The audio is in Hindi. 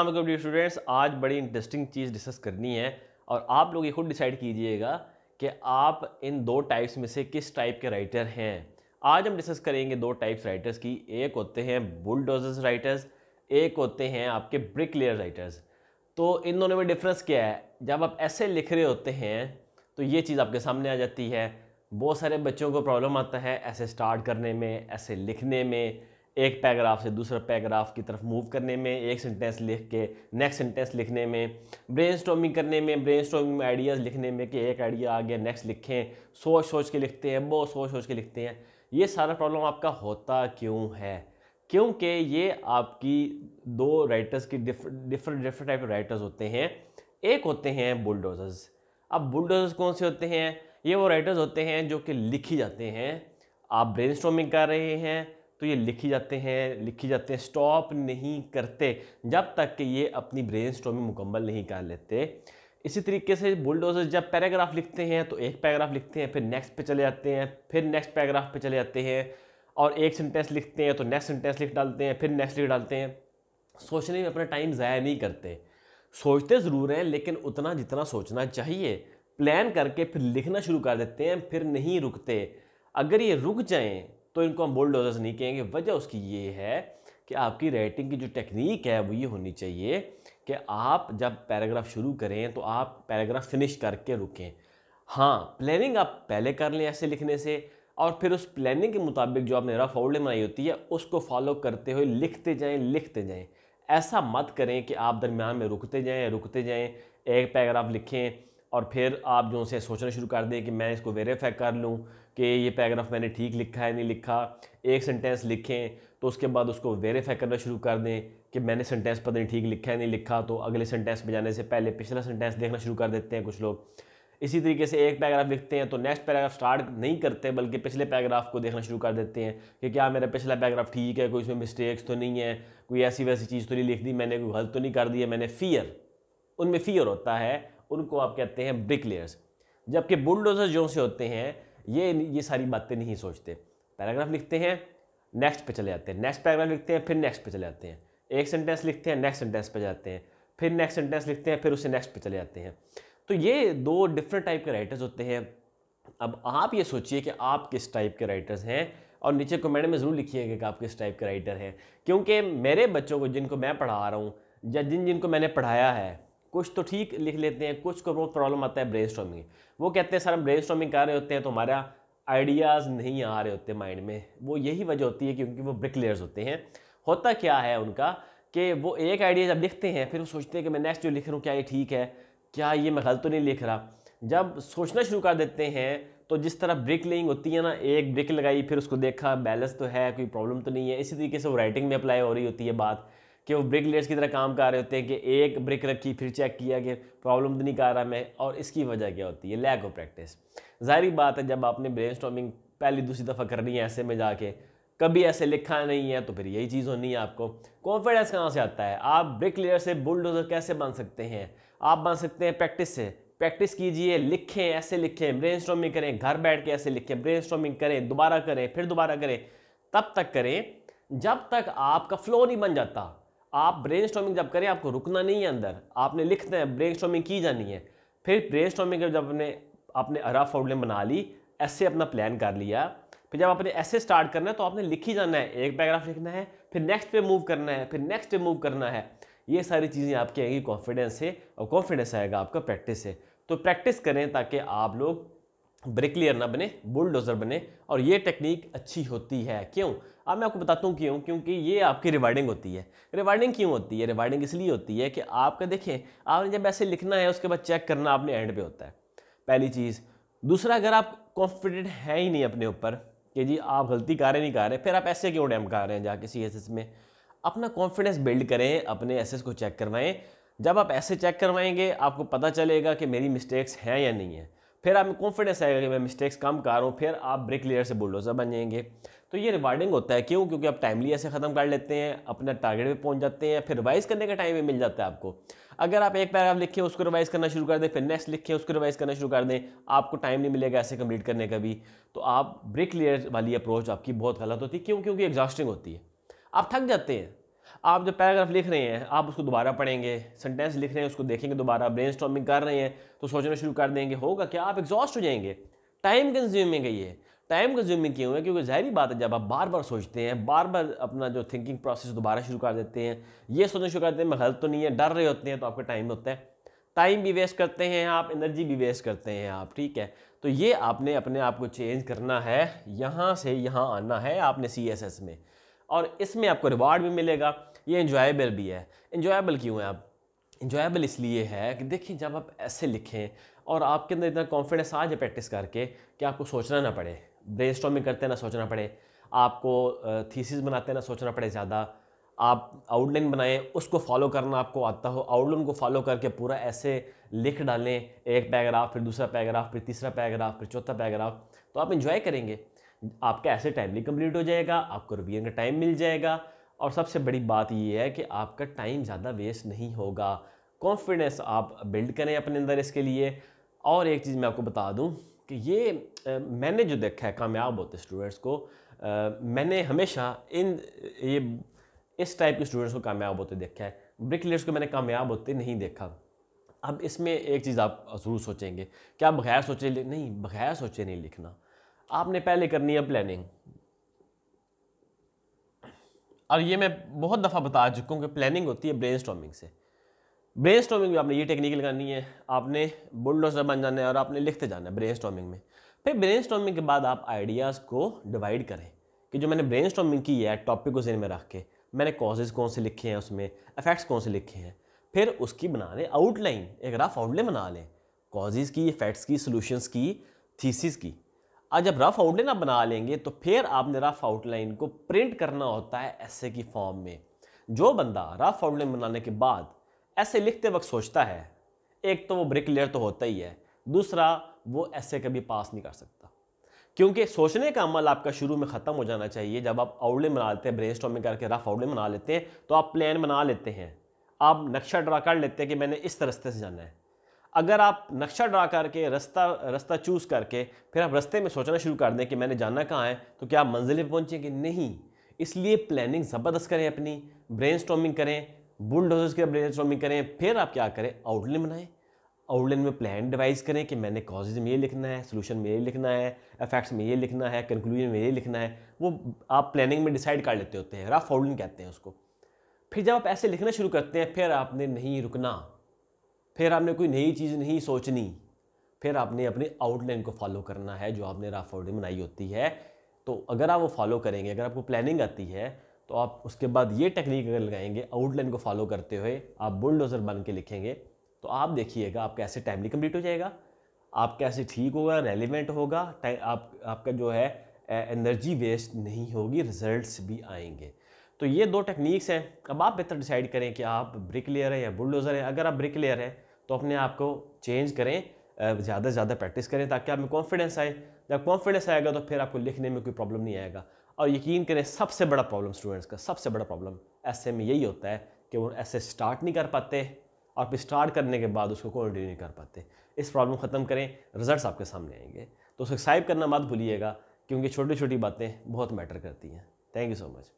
स्टूडेंट्स आज बड़ी इंटरेस्टिंग चीज़ डिस्कस करनी है और आप लोग ये खुद डिसाइड कीजिएगा कि आप इन दो टाइप्स में से किस टाइप के राइटर हैं आज हम डिस्कस करेंगे दो टाइप्स राइटर्स की एक होते हैं बुलडोजर्स राइटर्स एक होते हैं आपके ब्रिक लेयर राइटर्स तो इन दोनों में डिफरेंस क्या है जब आप ऐसे लिख रहे होते हैं तो ये चीज़ आपके सामने आ जाती है बहुत सारे बच्चों को प्रॉब्लम आता है ऐसे स्टार्ट करने में ऐसे लिखने में एक पैराग्राफ से दूसरा पैराग्राफ की तरफ मूव करने में एक सेंटेंस लिख के नेक्स्ट सेंटेंस लिखने में ब्रेन करने में ब्रेन में आइडियाज़ लिखने में कि एक आइडिया आ गया नेक्स्ट लिखें सोच सोच के लिखते हैं बहुत सोच सोच के लिखते हैं ये सारा प्रॉब्लम आपका होता क्यों है क्योंकि ये आपकी दो राइटर्स की डिफरेंट डिफरेंट डिफरेंट टाइप के राइटर्स होते हैं एक होते हैं बुलडोजर्स अब बुलडोजर्स कौन से होते हैं ये वो राइटर्स होते हैं जो कि लिखी जाते हैं आप ब्रेन कर रहे हैं तो ये लिखी जाते हैं लिखी जाते हैं स्टॉप नहीं करते जब तक कि ये अपनी ब्रेन स्टॉमिंग मुकम्मल नहीं कर लेते इसी तरीके से बुलडोजर जब पैराग्राफ लिखते हैं तो एक पैराग्राफ लिखते हैं फिर नेक्स्ट पे चले जाते हैं फिर नेक्स्ट पैराग्राफ पे चले जाते हैं और एक सेंटेंस लिखते हैं तो नेक्स्ट सेंटेंस लिख डालते हैं फिर नेक्स्ट लिख डालते हैं सोचने में अपना टाइम ज़ाया नहीं करते सोचते ज़रूर हैं लेकिन उतना जितना सोचना चाहिए प्लान करके फिर लिखना शुरू कर देते हैं फिर नहीं रुकते अगर ये रुक जाएँ तो इनको हम बुलडोजर्स नहीं कहेंगे वजह उसकी ये है कि आपकी राइटिंग की जो टेक्निक है वो ये होनी चाहिए कि आप जब पैराग्राफ शुरू करें तो आप पैराग्राफ फिनिश करके रुकें हाँ प्लानिंग आप पहले कर लें ऐसे लिखने से और फिर उस प्लानिंग के मुताबिक जो आपने रफ आउटलाइन बनाई होती है उसको फॉलो करते हुए लिखते जाएं लिखते जाएं ऐसा मत करें कि आप दरमियान में रुकते जाएं रुकते जाएं एक पैराग्राफ लिखें और फिर आप जो उसे सोचना शुरू कर दें कि मैं इसको वेरीफाई कर लूँ कि ये पैराग्राफ मैंने ठीक लिखा है नहीं लिखा एक सेंटेंस लिखें तो उसके बाद उसको वेरीफाई करना शुरू कर दें कि मैंने सेंटेंस पता नहीं ठीक लिखा है नहीं लिखा तो अगले सेंटेंस में जाने से पहले पिछला सेंटेंस देखना शुरू कर देते हैं कुछ लोग इसी तरीके से एक पैराग्राफ लिखते हैं तो नेक्स्ट पैराग्राफ स्टार्ट नहीं करते बल्कि पिछले पैराग्राफ को देखना शुरू कर देते हैं कि क्या मेरा पिछला पैराग्राफ ठीक है कोई इसमें मिस्टेक्स तो नहीं है कोई ऐसी वैसी चीज़ तो नहीं लिख दी मैंने कोई गलत तो नहीं कर दी है मैंने फियर उनमें फियर होता है उनको आप कहते हैं ब्रिक लेयर्स जबकि बुलडोजर जो से होते हैं ये ये सारी बातें नहीं सोचते पैराग्राफ लिखते हैं नेक्स्ट पे चले जाते हैं नेक्स्ट पैराग्राफ लिखते हैं फिर नेक्स्ट पे चले जाते हैं एक सेंटेंस लिखते हैं नेक्स्ट सेंटेंस पे जाते हैं फिर नेक्स्ट सेंटेंस लिखते हैं फिर उसे नेक्स्ट पे चले जाते हैं तो ये दो डिफरेंट टाइप के राइटर्स होते हैं अब आप ये सोचिए कि आप किस टाइप के राइटर्स हैं और नीचे कमेंट में ज़रूर लिखिएगा कि आप किस टाइप के राइटर हैं क्योंकि मेरे बच्चों को जिनको मैं पढ़ा रहा हूँ या जिन जिनको मैंने पढ़ाया है कुछ तो ठीक लिख लेते हैं कुछ को बहुत प्रॉब्लम आता है ब्रेन वो कहते हैं सर हम ब्रेन कर रहे होते हैं तो हमारा आइडियाज़ नहीं आ रहे होते माइंड में वो यही वजह होती है क्योंकि वो ब्रिक लेयर्स होते हैं होता क्या है उनका कि वो एक आइडिया जब लिखते हैं फिर वो सोचते हैं कि मैं नेक्स्ट जो लिख रहा हूँ क्या ये ठीक है क्या ये मैं गलत तो नहीं लिख रहा जब सोचना शुरू कर देते हैं तो जिस तरह ब्रिक लिंग होती है ना एक ब्रिक लगाई फिर उसको देखा बैलेंस तो है कोई प्रॉब्लम तो नहीं है इसी तरीके से वो राइटिंग में अप्लाई हो रही होती है बात कि वो ब्रिक लेयर्स की तरह काम कर रहे होते हैं कि एक ब्रिक रखी फिर चेक किया कि प्रॉब्लम तो नहीं कर रहा मैं और इसकी वजह क्या होती है लैक ऑफ प्रैक्टिस जाहिर बात है जब आपने ब्रेन पहली दूसरी दफ़ा करनी है ऐसे में जाके कभी ऐसे लिखा नहीं है तो फिर यही चीज़ होनी है आपको कॉन्फिडेंस कहाँ से आता है आप ब्रिक लेयर से बुलडोजर कैसे बन सकते हैं आप बन सकते हैं प्रैक्टिस से प्रैक्टिस कीजिए लिखें ऐसे लिखें ब्रेन करें घर बैठ के ऐसे लिखें ब्रेन करें दोबारा करें फिर दोबारा करें तब तक करें जब तक आपका फ्लो नहीं बन जाता आप ब्रेन जब करें आपको रुकना नहीं है अंदर आपने लिखना है ब्रेन की जानी है फिर ब्रेन स्टॉमिंग जब अपने आपने रफ आउटलाइन बना ली ऐसे अपना प्लान कर लिया फिर जब आपने ऐसे स्टार्ट करना है तो आपने लिख ही जाना है एक पैराग्राफ लिखना है फिर नेक्स्ट पे मूव करना है फिर नेक्स्ट पे मूव करना है ये सारी चीज़ें आपकी आएंगी कॉन्फिडेंस से और कॉन्फिडेंस आएगा आपका प्रैक्टिस से तो प्रैक्टिस करें ताकि आप लोग ब्रिकलियर ना बने बुलडोज़र बने और ये टेक्निक अच्छी होती है क्यों अब मैं आपको बताता हूँ क्यों क्योंकि ये आपकी रिवार्डिंग होती है रिवार्डिंग क्यों होती है रिवार्डिंग इसलिए होती है कि आपका देखें आपने जब ऐसे लिखना है उसके बाद चेक करना आपने एंड पे होता है पहली चीज़ दूसरा अगर आप कॉन्फिडेंट हैं ही नहीं अपने ऊपर कि जी आप गलती कर रहे नहीं कर रहे फिर आप ऐसे क्यों डैम कर रहे हैं जाके सी एस में अपना कॉन्फिडेंस बिल्ड करें अपने एस को चेक करवाएँ जब आप ऐसे चेक करवाएंगे आपको पता चलेगा कि मेरी मिस्टेक्स हैं या नहीं है फिर आप कॉन्फिडेंस आएगा कि मैं मिस्टेक्स कम कर रहा हूँ फिर आप ब्रेक लीडर से बुलडोजर बन जाएंगे तो ये रिवार्डिंग होता है क्यों क्योंकि आप टाइमली ऐसे ख़त्म कर लेते हैं अपना टारगेट पे पहुंच जाते हैं फिर रिवाइज़ करने का टाइम भी मिल जाता है आपको अगर आप एक पैराग्राफ लिखें उसको रिवाइज़ करना शुरू कर दें फिर नेक्स्ट लिखें उसको रिवाइज़ करना शुरू कर दें आपको टाइम नहीं मिलेगा ऐसे कंप्लीट करने का भी तो आप ब्रेक लेयर वाली अप्रोच आपकी बहुत गलत होती है क्यों क्योंकि एग्जॉस्टिंग होती है आप थक जाते हैं आप जो पैराग्राफ लिख रहे हैं आप उसको दोबारा पढ़ेंगे सेंटेंस लिख रहे हैं उसको देखेंगे दोबारा ब्रेन कर रहे हैं तो सोचना शुरू कर देंगे होगा क्या आप एग्जॉस्ट हो जाएंगे टाइम कंज्यूमिंग है ये टाइम कंज्यूमिंग क्यों है क्योंकि जाहिर बात है जब आप बार बार सोचते हैं बार बार अपना जो थिंकिंग प्रोसेस दोबारा शुरू कर देते हैं ये सोचना शुरू करते हैं मैं गलत तो नहीं है डर रहे होते हैं तो आपका टाइम होता है टाइम भी वेस्ट करते हैं आप एनर्जी भी वेस्ट करते हैं आप ठीक है तो ये आपने अपने आप को चेंज करना है यहाँ से यहाँ आना है आपने सी एस एस में और इसमें आपको रिवार्ड भी मिलेगा ये इंजॉयबल भी है इन्जॉयबल क्यों है आप इंजॉयबल इसलिए है कि देखिए जब आप ऐसे लिखें और आपके अंदर इतना कॉन्फिडेंस आ जाए प्रैक्टिस करके कि आपको सोचना ना पड़े ब्रेन करते ना सोचना पड़े आपको थीसिस बनाते ना सोचना पड़े ज़्यादा आप आउटलाइन बनाएं उसको फॉलो करना आपको आता हो आउटलाइन को फॉलो करके पूरा ऐसे लिख डालें एक पैराग्राफ फिर दूसरा पैराग्राफ फिर तीसरा पैराग्राफ फिर चौथा पैराग्राफ तो आप इन्जॉय करेंगे आपका ऐसे टाइमली कंप्लीट हो जाएगा आपको रिवीजन का टाइम मिल जाएगा और सबसे बड़ी बात ये है कि आपका टाइम ज़्यादा वेस्ट नहीं होगा कॉन्फिडेंस आप बिल्ड करें अपने अंदर इसके लिए और एक चीज़ मैं आपको बता दूं कि ये आ, मैंने जो देखा है कामयाब होते स्टूडेंट्स को आ, मैंने हमेशा इन ये इस टाइप के स्टूडेंट्स को कामयाब होते देखा है ब्रिकलेयर्स को मैंने कामयाब होते नहीं देखा अब इसमें एक चीज़ आप ज़रूर सोचेंगे क्या बगैर सोचे नहीं बगैर सोचे नहीं लिखना आपने पहले करनी है प्लानिंग और ये मैं बहुत दफ़ा बता चुका हूँ कि प्लानिंग होती है ब्रेन से ब्रेन में आपने ये टेक्निक लगानी है आपने बुलडोजर बन जाना है और आपने लिखते जाना है ब्रेन में फिर ब्रेन के बाद आप आइडियाज़ को डिवाइड करें कि जो मैंने ब्रेन की है टॉपिक को जेन में रख के मैंने कॉजेज़ कौन से लिखे हैं उसमें इफेक्ट्स कौन से लिखे हैं फिर उसकी बना लें आउटलाइन एक रफ आउटलाइन बना लें कॉजेज़ की इफेक्ट्स की सोल्यूशंस की थीसिस की और जब रफ आउटलाइन आप बना लेंगे तो फिर आपने रफ आउटलाइन को प्रिंट करना होता है ऐसे की फॉर्म में जो बंदा रफ आउटलाइन बनाने के बाद ऐसे लिखते वक्त सोचता है एक तो वो ब्रिक लेयर तो होता ही है दूसरा वो ऐसे कभी पास नहीं कर सकता क्योंकि सोचने का अमल आपका शुरू में ख़त्म हो जाना चाहिए जब आप आउटलाइन बना लेते हैं ब्रेन करके रफ आउटलाइन बना लेते हैं तो आप प्लान बना लेते हैं आप नक्शा ड्रा कर लेते हैं कि मैंने इस रस्ते से जाना है अगर आप नक्शा ड्रा करके रास्ता रास्ता चूज़ करके फिर आप रास्ते में सोचना शुरू कर दें कि मैंने जाना कहाँ है तो क्या आप मंजिल पर पहुँचेंगे नहीं इसलिए प्लानिंग ज़बरदस्त करें अपनी ब्रेन करें बुलडोजर्स की ब्रेन करें फिर आप क्या करें आउटलाइन बनाएं आउटलाइन में प्लान डिवाइस करें कि मैंने कॉजेज में ये लिखना है सोल्यूशन में ये लिखना है इफेक्ट्स में ये लिखना है कंक्लूजन में ये लिखना है वो आप प्लानिंग में डिसाइड कर लेते होते हैं रफ आउटलाइन कहते हैं उसको फिर जब आप ऐसे लिखना शुरू करते हैं फिर आपने नहीं रुकना फिर आपने कोई नई चीज़ नहीं सोचनी फिर आपने अपने आउटलाइन को फॉलो करना है जो आपने राफ बनाई होती है तो अगर आप वो फॉलो करेंगे अगर आपको प्लानिंग आती है तो आप उसके बाद ये टेक्निक अगर लगाएंगे आउटलाइन को फॉलो करते हुए आप बुलडोज़र बन के लिखेंगे तो आप देखिएगा आप कैसे टाइमली कंप्लीट हो जाएगा आप कैसे ठीक होगा रेलिवेंट होगा आप आपका जो है एनर्जी वेस्ट नहीं होगी रिजल्ट्स भी आएंगे तो ये दो टेक्निक्स हैं अब आप बेहतर डिसाइड करें कि आप ब्रिक लेयर हैं या बुलडोज़र हैं अगर आप ब्रिक लेयर हैं तो अपने आप को चेंज करें ज़्यादा से ज़्यादा प्रैक्टिस करें ताकि आप में कॉन्फिडेंस आए जब कॉन्फिडेंस आएगा तो फिर आपको लिखने में कोई प्रॉब्लम नहीं आएगा और यकीन करें सबसे बड़ा प्रॉब्लम स्टूडेंट्स का सबसे बड़ा प्रॉब्लम ऐसे में यही होता है कि वो ऐसे स्टार्ट e नहीं कर पाते और फिर स्टार्ट करने के बाद उसको कंटिन्यू नहीं कर पाते इस प्रॉब्लम ख़त्म करें रिजल्ट आपके सामने आएंगे तो सब्सक्राइब करना मत भूलिएगा क्योंकि छोटी छोटी बातें बहुत मैटर करती हैं थैंक यू सो मच